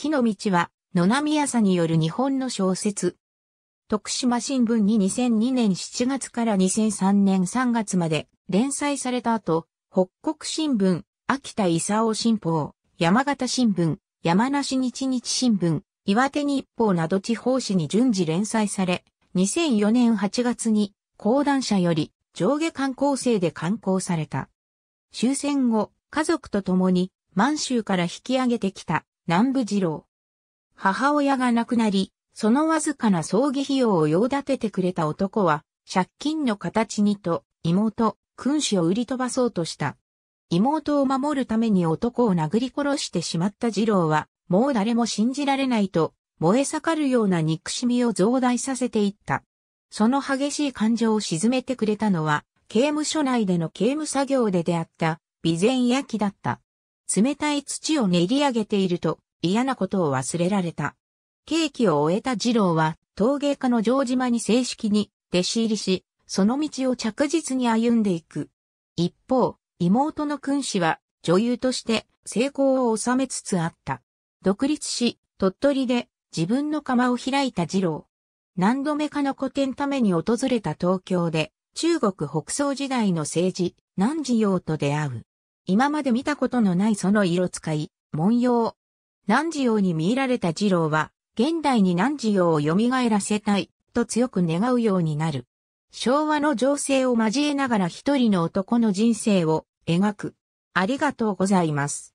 火の道は、野波朝による日本の小説。徳島新聞に2002年7月から2003年3月まで連載された後、北国新聞、秋田勲新報、山形新聞、山梨日日新聞、岩手日報など地方紙に順次連載され、2004年8月に講談社より上下観光生で刊行された。終戦後、家族と共に満州から引き上げてきた南部次郎。母親が亡くなり、そのわずかな葬儀費用を用立ててくれた男は、借金の形にと、妹、君子を売り飛ばそうとした。妹を守るために男を殴り殺してしまった次郎は、もう誰も信じられないと、燃え盛るような憎しみを増大させていった。その激しい感情を沈めてくれたのは、刑務所内での刑務作業で出会った、備前焼だった。冷たい土を練り上げていると嫌なことを忘れられた。刑期を終えた二郎は陶芸家の城島に正式に弟子入りし、その道を着実に歩んでいく。一方、妹の君子は女優として成功を収めつつあった。独立し、鳥取で自分の釜を開いた二郎。何度目かの古典ために訪れた東京で中国北宋時代の政治、南次陽と出会う。今まで見たことのないその色使い、文様。南次王に見入られた次郎は、現代に南次王を蘇らせたい、と強く願うようになる。昭和の情勢を交えながら一人の男の人生を描く。ありがとうございます。